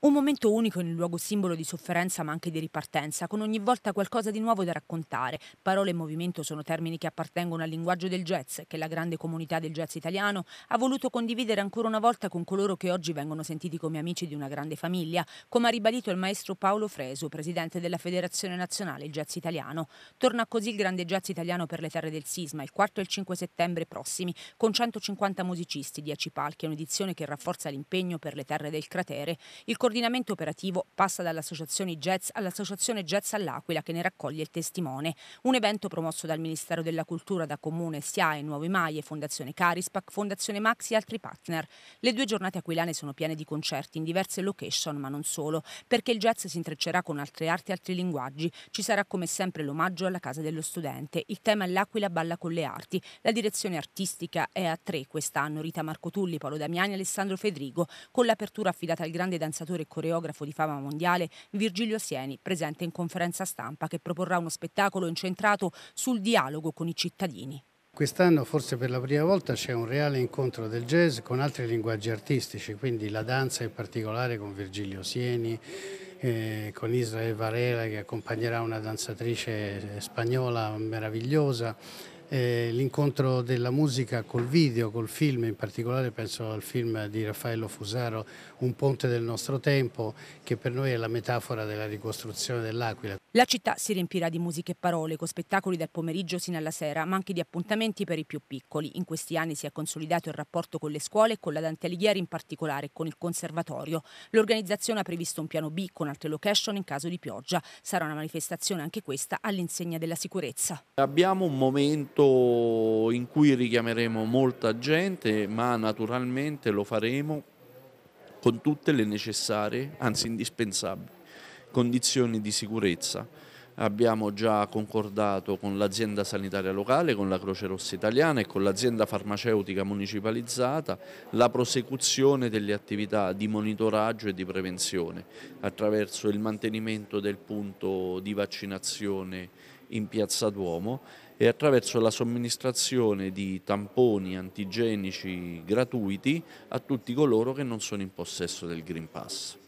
Un momento unico in un luogo simbolo di sofferenza ma anche di ripartenza, con ogni volta qualcosa di nuovo da raccontare. Parole e movimento sono termini che appartengono al linguaggio del jazz, che la grande comunità del jazz italiano ha voluto condividere ancora una volta con coloro che oggi vengono sentiti come amici di una grande famiglia, come ha ribadito il maestro Paolo Fresu, presidente della Federazione Nazionale Jazz Italiano. Torna così il grande jazz italiano per le terre del sisma, il 4 e il 5 settembre prossimi, con 150 musicisti, 10 palchi, un'edizione che rafforza l'impegno per le terre del cratere. Il coordinamento operativo passa dall'Associazione Jazz all'Associazione Jazz all'Aquila che ne raccoglie il testimone. Un evento promosso dal Ministero della Cultura da Comune, SIAE, Nuovi Maie, Fondazione Carispac, Fondazione Max e altri partner. Le due giornate aquilane sono piene di concerti in diverse location, ma non solo, perché il jazz si intreccerà con altre arti e altri linguaggi. Ci sarà come sempre l'omaggio alla Casa dello Studente. Il tema è L'Aquila balla con le arti. La direzione artistica è a tre quest'anno. Rita Marco Tulli, Paolo Damiani e Alessandro Fedrigo, con l'apertura affidata al grande danzatore cantautore e coreografo di fama mondiale Virgilio Sieni, presente in conferenza stampa che proporrà uno spettacolo incentrato sul dialogo con i cittadini. Quest'anno forse per la prima volta c'è un reale incontro del jazz con altri linguaggi artistici, quindi la danza in particolare con Virgilio Sieni, eh, con Israel Varela che accompagnerà una danzatrice spagnola meravigliosa, eh, l'incontro della musica col video, col film, in particolare penso al film di Raffaello Fusaro, Un ponte del nostro tempo, che per noi è la metafora della ricostruzione dell'Aquila. La città si riempirà di musica e parole, con spettacoli dal pomeriggio sino alla sera, ma anche di appuntamenti per i più piccoli. In questi anni si è consolidato il rapporto con le scuole e con la Dante Alighieri in particolare, con il conservatorio. L'organizzazione ha previsto un piano B con altre location in caso di pioggia. Sarà una manifestazione anche questa all'insegna della sicurezza. Abbiamo un momento in cui richiameremo molta gente, ma naturalmente lo faremo con tutte le necessarie, anzi indispensabili condizioni di sicurezza. Abbiamo già concordato con l'azienda sanitaria locale, con la Croce Rossa Italiana e con l'azienda farmaceutica municipalizzata la prosecuzione delle attività di monitoraggio e di prevenzione attraverso il mantenimento del punto di vaccinazione in Piazza Duomo e attraverso la somministrazione di tamponi antigenici gratuiti a tutti coloro che non sono in possesso del Green Pass.